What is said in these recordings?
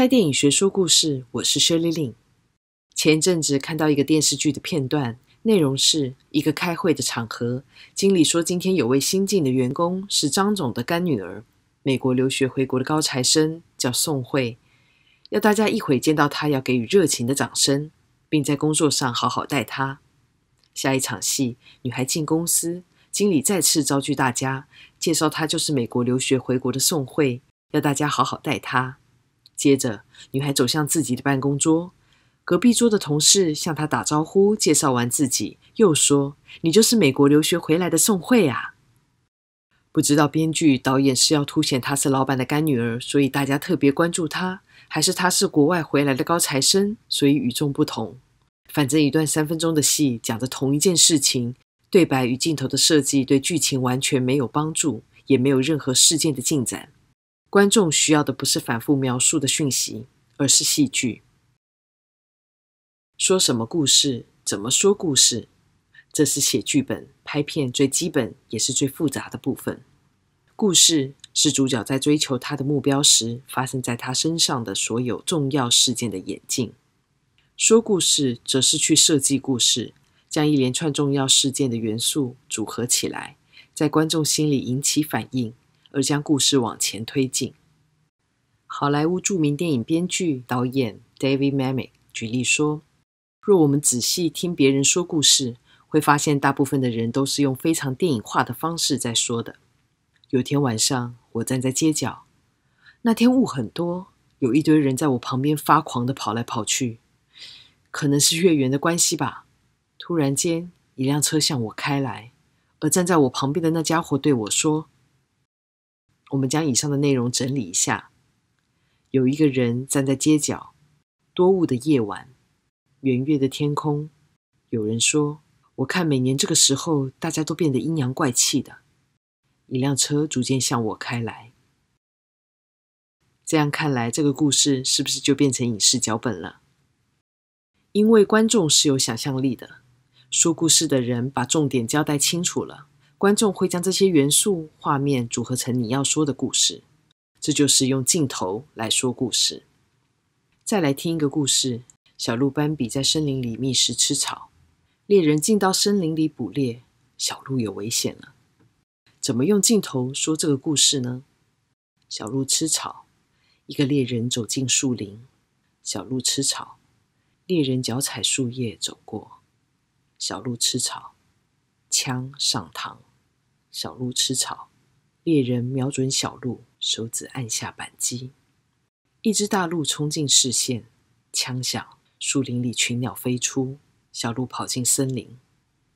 拍电影学说故事，我是 Shirley l i n 前一阵子看到一个电视剧的片段，内容是一个开会的场合，经理说今天有位新进的员工是张总的干女儿，美国留学回国的高材生，叫宋慧，要大家一会见到她要给予热情的掌声，并在工作上好好待她。下一场戏，女孩进公司，经理再次召聚大家，介绍她就是美国留学回国的宋慧，要大家好好待她。接着，女孩走向自己的办公桌，隔壁桌的同事向她打招呼，介绍完自己，又说：“你就是美国留学回来的宋慧啊？”不知道编剧导演是要凸显她是老板的干女儿，所以大家特别关注她，还是她是国外回来的高材生，所以与众不同。反正一段三分钟的戏讲的同一件事情，对白与镜头的设计对剧情完全没有帮助，也没有任何事件的进展。观众需要的不是反复描述的讯息，而是戏剧。说什么故事，怎么说故事，这是写剧本、拍片最基本也是最复杂的部分。故事是主角在追求他的目标时，发生在他身上的所有重要事件的演进。说故事，则是去设计故事，将一连串重要事件的元素组合起来，在观众心里引起反应。而将故事往前推进。好莱坞著名电影编剧、导演 David Mamet 举例说：“若我们仔细听别人说故事，会发现大部分的人都是用非常电影化的方式在说的。”有天晚上，我站在街角，那天雾很多，有一堆人在我旁边发狂的跑来跑去，可能是月圆的关系吧。突然间，一辆车向我开来，而站在我旁边的那家伙对我说。我们将以上的内容整理一下：有一个人站在街角，多雾的夜晚，圆月的天空。有人说：“我看每年这个时候，大家都变得阴阳怪气的。”一辆车逐渐向我开来。这样看来，这个故事是不是就变成影视脚本了？因为观众是有想象力的，说故事的人把重点交代清楚了。观众会将这些元素、画面组合成你要说的故事，这就是用镜头来说故事。再来听一个故事：小鹿斑比在森林里觅食吃草，猎人进到森林里捕猎，小鹿有危险了。怎么用镜头说这个故事呢？小鹿吃草，一个猎人走进树林，小鹿吃草，猎人脚踩树叶走过，小鹿吃草，枪上膛。小鹿吃草，猎人瞄准小鹿，手指按下扳机。一只大鹿冲进视线，枪响，树林里群鸟飞出，小鹿跑进森林。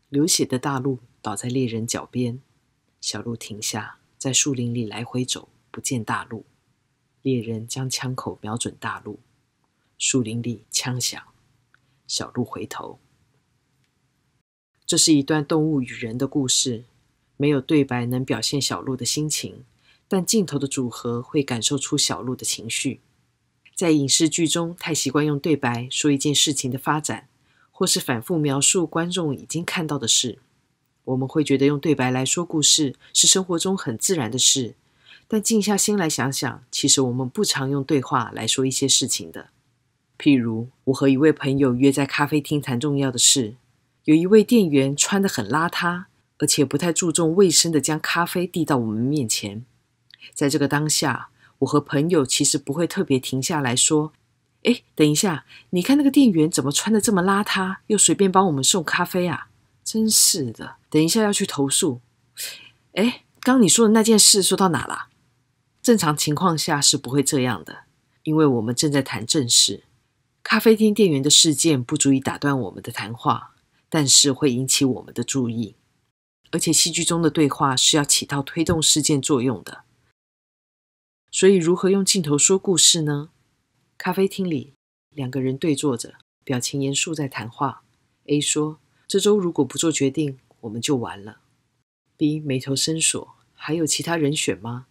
流血的大鹿倒在猎人脚边，小鹿停下，在树林里来回走，不见大鹿。猎人将枪口瞄准大鹿，树林里枪响，小鹿回头。这是一段动物与人的故事。没有对白能表现小鹿的心情，但镜头的组合会感受出小鹿的情绪。在影视剧中，太习惯用对白说一件事情的发展，或是反复描述观众已经看到的事，我们会觉得用对白来说故事是生活中很自然的事。但静下心来想想，其实我们不常用对话来说一些事情的。譬如，我和一位朋友约在咖啡厅谈重要的事，有一位店员穿得很邋遢。而且不太注重卫生的，将咖啡递到我们面前。在这个当下，我和朋友其实不会特别停下来说：“哎，等一下，你看那个店员怎么穿的这么邋遢，又随便帮我们送咖啡啊？真是的，等一下要去投诉。”哎，刚你说的那件事说到哪了？正常情况下是不会这样的，因为我们正在谈正事。咖啡厅店员的事件不足以打断我们的谈话，但是会引起我们的注意。而且戏剧中的对话是要起到推动事件作用的，所以如何用镜头说故事呢？咖啡厅里，两个人对坐着，表情严肃在谈话。A 说：“这周如果不做决定，我们就完了。”B 眉头深锁。还有其他人选吗？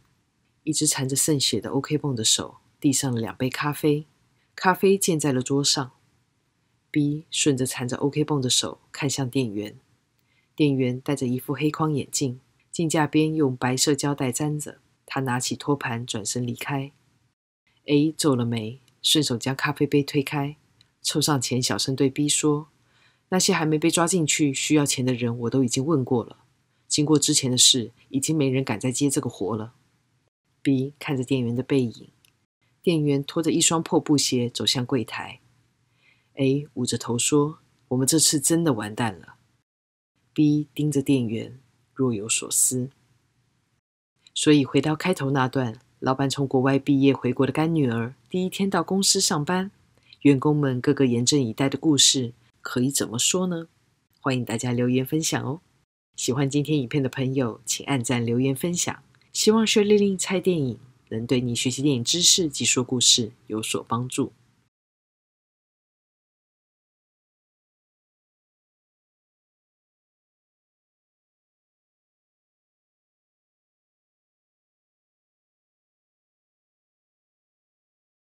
一只缠着渗血的 OK 泵的手递上了两杯咖啡，咖啡溅在了桌上。B 顺着缠着 OK 泵的手看向店员。店员戴着一副黑框眼镜，镜架边用白色胶带粘着。他拿起托盘，转身离开。A 皱了眉，顺手将咖啡杯推开，凑上前，小声对 B 说：“那些还没被抓进去、需要钱的人，我都已经问过了。经过之前的事，已经没人敢再接这个活了。”B 看着店员的背影，店员拖着一双破布鞋走向柜台。A 捂着头说：“我们这次真的完蛋了。” B 盯着店员，若有所思。所以回到开头那段，老板从国外毕业回国的干女儿，第一天到公司上班，员工们个个严阵以待的故事，可以怎么说呢？欢迎大家留言分享哦！喜欢今天影片的朋友，请按赞、留言、分享。希望薛丽丽猜电影能对你学习电影知识及说故事有所帮助。